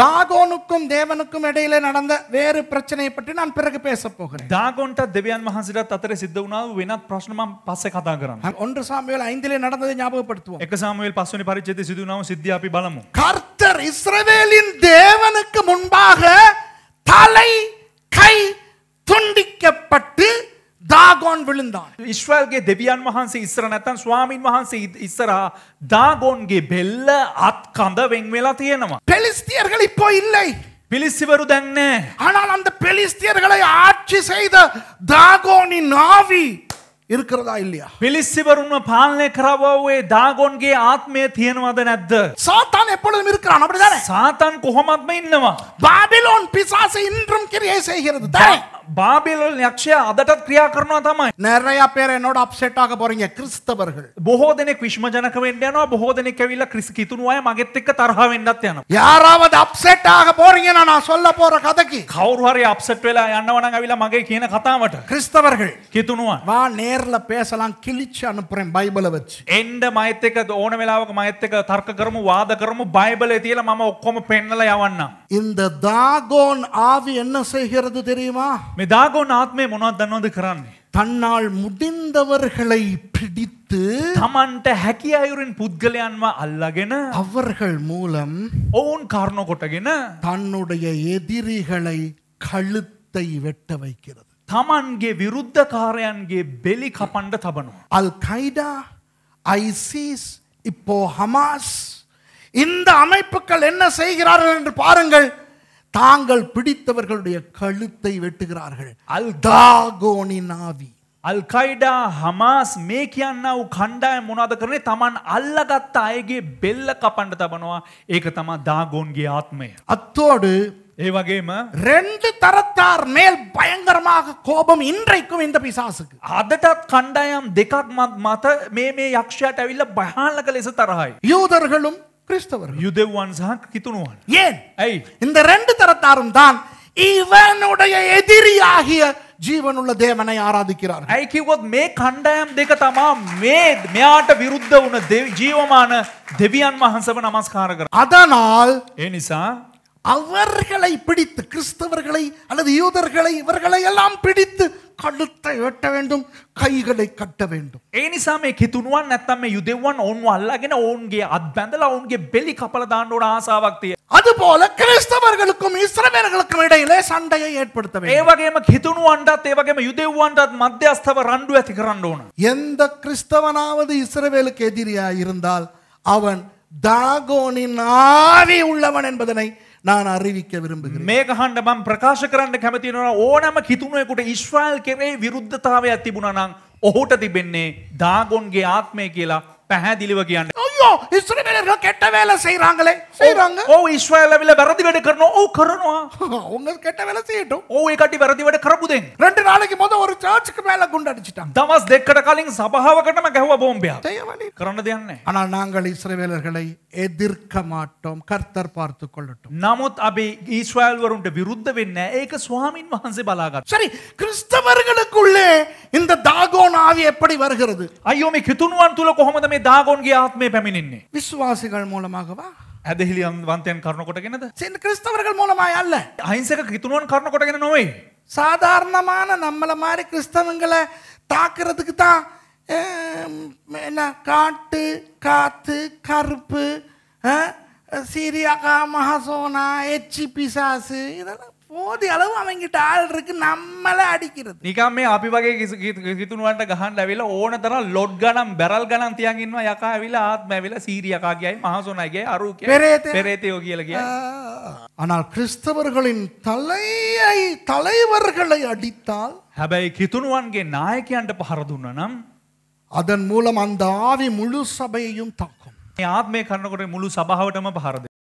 தாகோனுக்கும் தேவனுக்கும் இடையில நடந்த வேறு பிரச்சனையை பற்றி நான் பிறகு பேச போகிறேன் தாகோன்ட திவ்யான் மகாசிரா தத்திர சித்தவுனா வினா பிரச்சனமா பச கதாகிறான் ஒன்று சாமியல் ஐந்திலே நடந்ததை ஞாபகப்படுத்துவோம் எக்க சாமியல் பசுனி பரிச்சயத்தை சித்தவுனாவும் சித்தியாப்பி பலமும் கர்த்தர் இஸ்ரவேலின் தேவனுக்கு முன்பாக அவன் விழுந்தான் ඉශ්වල්ගේ දෙවියන් වහන්සේ ඉස්සර නැතන් ස්වාමීන් වහන්සේ ඉස්සරහා දාගෝන්ගේ බෙල්ල අත් කඳ වෙන් වෙලා තියෙනවා. பெலிஸ்தியர்கள் இப்போ இல்லை පිලිස්සිවරු දැන්නේ. ஆனால் அந்த பெலிஸ்தியர்களை ஆட்சி செய்த தாகோனின் ஆவி இருக்கிறதா இல்லையா பிலிஸ்திவருன்னு பாலனை கரவாவே தாகோன்கே ஆத்மே தியனவாத நெத்த சாத்தான் எப்பொழுதும் இருக்கிறான் அப்படிதானே சாத்தான் குஹமாத்மே இன்னவா பாபிலோன் பிசாசை இன்றும் கிரியை செய்கிறது பாபிலோன் යක්ෂයා අදටත් ක්‍රියා කරනවා තමයි. நிறைய பேர் என்னோட அப்செட் ஆக போறீங்க கிறிஸ்தவர்கள். බොහෝ දෙනෙක් විශ්මජනක වෙන්න යනවා. බොහෝ දෙනෙක් ඇවිල්ලා ක්‍රිස් කිතුණු අය මගෙත් එක්ක තරහ වෙන්නත් යනවා. யாராவது அப்செட் ஆக போறீங்கன்னா நான் சொல்ல போற கதைக்கு. කවුරු හරි අප්සෙට් වෙලා යනවා නම් ඇවිල්ලා මගේ කියන කතාවට. கிறிஸ்தவர்கள். කිතුණුවා. வா நேர்ல பேசலாம் கிழிச்சு அனுப்புறேன் பைபிளை வச்சு. එන්න මයත් එක්ක ඕන වෙලාවක මයත් එක්ක තර්ක කරමු වාද කරමු බයිබලේ තියලා මම ඔක්කොම පෙන්නලා යවන්නම්. இந்த தாகோன் ஆவி என்ன செய்கிறது தெரியுமா? මේ දාගෝන ආත්මය මොනවද දන්නවද தன்னால் முடிந்தவர்களை பிடித்து තමන්ට හැකි අයුරින් පුද්ගලයන්ව අල්ලගෙන அவர்கள் மூலம் ஓன் කාරණෝ කොටගෙන தன்னுடைய எதிரிகளை கழுத்தை வெட்ட வைக்கிறது තමන්ගේ විරුද්ධකාරයන්ගේ බෙලි කපන්න තබනවා. අල් කයිඩා ஐசிஸ் இப்போ ஹமாஸ் இந்த அமைப்புகள் என்ன செய்கிறார்கள் என்று பாருங்கள் தாங்கள் பிடித்தவர்களுடைய கழுத்தை வெட்டுகிறார்கள் அல் தாகோனின் ஆவி අල්කයිඩා හමාස් මේ කියන්න වූ කණ්ඩායම් මොනාද කරනේ තමන් අල්ලගත්ත අයගේ බෙල්ල කපන්ඩ තබනවා ඒක තමා දාගෝන්ගේ ආත්මය. අත්තෝඩு ඒ වගේම ரெண்டு தரத்தார் மேல் பயங்கரமாக கோபம் இன்றைக்கும் இந்த பிசாசுக்கு அதட்டත් கண்டாயம் දෙකක් මත මේ මේ යක්ෂයාට ඇවිල්ලා භයානක ලෙස තරහයි. යූදர்களும் கிறிஸ்தவர்கள் யுதேவான் கித்துணுவான் ஏன் இந்த ரெண்டு தரத்தாரும் தான் இவனுடைய எதிரியாகிய ජීවනුල දේවනය ආරාධිකරන්න. ඇයිකිවොත් මේ மே දෙක තමා මේ මෙයාට විරුද්ධ වුණ ජීවමාන දෙවියන් වහන්සව නමස්කාර කර. අදනාල් ඒ அவர்களை பிடித்து கிறிஸ்தவர்களை அல்லது யூதர்களை இவர்களை எல்லாம் பிடித்து கழுத்து கைகளை வெட்ட வேண்டும் கைகளை கட்ட வேண்டும் ඒනිසාම හිතුනුවන් නැත්තම් මේ යුදෙව්වන් ඔවුන්ව අල්ලාගෙන ඔවුන්ගේ අත් බැඳලා ඔවුන්ගේ බෙලි කපල දාන්න ඕන ආසාවක් තියෙනවා. அதுபோல கிறிஸ்தவர்களுக்கும் இஸ்ரவேலர்களுக்கும் இடையிலே சண்டையை ஏற்படுத்த வேண்டும். ඒ වගේම හිතුනුවන්ටත් ඒ වගේම යුදෙව්වන්ටත් මධ්‍යස්ථව රණ්ඩු ඇති කරන්න ඕන. எந்த கிறிஸ்தவனாவது இஸ்ரவேலுக்கு எதிரியா இருந்தால் அவன் தாகோனின் ஆவி உள்ளவன் என்பதனை நான் அறிவிக்க விரும்புகிறேன் මේක හන්න මම ප්‍රකාශ කරන්න කැමති වෙනවා ඕනම කිතුණුවෙකුට ඊශ්‍රායෙල් කෙරේ විරුද්ධතාවයක් තිබුණා නම් ඔහුට තිබෙන්නේ දාගොන්ගේ ආත්මය කියලා පැහැදිලිව කියන්න ஐயோ இஸ்ரவேலர்கள் கெட்ட வேலை செய்றாங்களே செய்றாங்க ஓ இஸ்ரவேலவில වැරදි වැඩ කරනවා ඔව් කරනවා அவங்க கெட்ட வேலை செய்யட்டும் ஓ ඒකට වැරදි වැඩ කරපු දෙන් ரெண்டு நாளைக்கு முத ஒரு சர்ச்சுக்கு மேல குண்டு அடிச்சிட்டாங்க දවස් දෙකකට කලින් සභාවකටම ගැහුවා බෝම්බයක් தேவனே කරන්න දෙයක් නැහැ நாங்கள் இஸ்ரவேலர்களை எதிர்க்க மாட்டோம் கர்த்தர் பார்த்து கொள்ளட்டும் නමුත් අපි ඊශ්‍රායල් වරුන්ට විරුද්ධ වෙන්නේ ඒක ස්වාමින් වහන්සේ බලාගන්න சரி கிறிஸ்தவர்களுக்குள்ளே இந்த தாகோன் ஆவி எப்படி வருகிறது ஐயோ අයියෝ මේ කිතුණුවන් තුල කොහොමද මේ දාගෝන්ගේ ආත්මය පැමිණෙන්නේ විශ්වාසිකල් மூலமாகவா ඇදහිලියම් வந்தேன் கர்ண කොටගෙනද සින් கிறிஸ்தவர்கள் மூலமாய் அல்ல අහිංසක කිතුණුවන් කරන කොටගෙන நோய் சாதாரணமான நம்மள மாதிரி கிறிஸ்தவங்களை தாக்குறதுக்கு தான் என்ன காட்டு காத்து கருப்பு சீரியா மஹசோனா எச்சி பிசாசு இதெல்லாம் போதி அளவு அவங்கிட்ட ஆள் இருக்கு நம்மள அடிக்கிறது නිකම් මේ අපි වගේ හිතුනුවන්ට ගහන්න ඇවිල්ලා ඕන තරම් ලොඩ් ගණන් බැරල් ගණන් තියන් ඉන්නවා යකා ඇවිල්ලා ආත්ම ඇවිල්ලා சீரியකා කියයි මහසොනයිගේ අරු කියයි පෙරේතයෝ කියලා කියයි ஆனால் கிறிஸ்தவர்களின் தலையை தலைவர்களை அடித்தால் හැබැයි කිතුනුවන්ගේ නායකයන්ට පහර දුන්නා නම් அதன் மூலம் அந்த ஆவி முழு சபையையும் தாக்கும் ආත්මය කරනකොට මුළු සභාවටම පහර